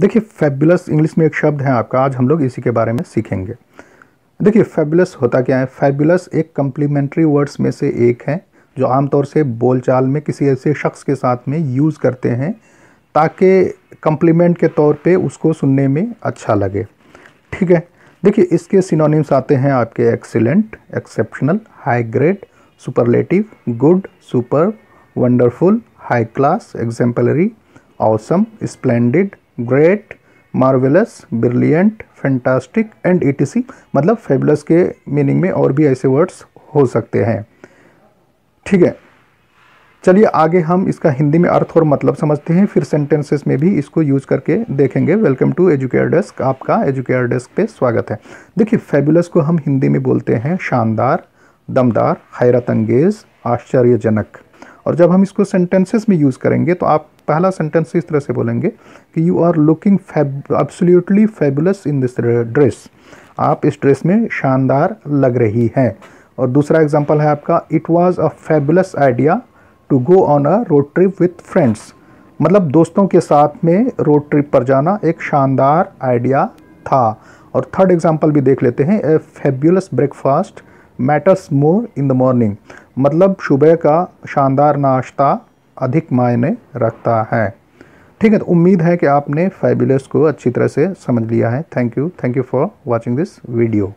देखिए fabulous English में एक शब्द है आपका आज हम लोग इसी के बारे में सीखेंगे देखिए फैबुलस होता क्या है फैबुलस एक कम्प्लीमेंट्री वर्ड्स में से एक है जो आमतौर से बोलचाल में किसी ऐसे शख्स के साथ में यूज़ करते हैं ताकि कम्प्लीमेंट के तौर पे उसको सुनने में अच्छा लगे ठीक है देखिए इसके सिनोनिम्स आते हैं आपके excellent exceptional high grade superlative good super wonderful high class exemplary awesome splendid great marvellous brilliant fantastic and E T C मतलब फेबुलस के मीनिंग में और भी ऐसे वर्ड्स हो सकते हैं ठीक है चलिए आगे हम इसका हिंदी में अर्थ और मतलब समझते हैं फिर सेंटेंसेस में भी इसको यूज करके देखेंगे वेलकम टू एजुकेयर डेस्क आपका एजुकेयर डेस्क पे स्वागत है देखिए फेबुलस को हम हिंदी में बोलते हैं शानदार दमदार हैरत अंगेज आश्चर्यजनक और जब हम इसको सेंटेंसेस में यूज़ करेंगे तो आप पहला सेंटेंस इस तरह से बोलेंगे कि you are looking absolutely fabulous in this dress आप इस ड्रेस में शानदार लग रही हैं और दूसरा एग्जाम्पल है आपका it was a fabulous idea to go on a road trip with friends मतलब दोस्तों के साथ में रोड ट्रिप पर जाना एक शानदार आइडिया था और थर्ड एग्जाम्पल भी देख लेते हैं a fabulous breakfast matters more in the morning मतलब सुबह का शानदार नाश्ता अधिक मायने रखता है ठीक है तो उम्मीद है कि आपने फैबुलस को अच्छी तरह से समझ लिया है thank you thank you for watching this video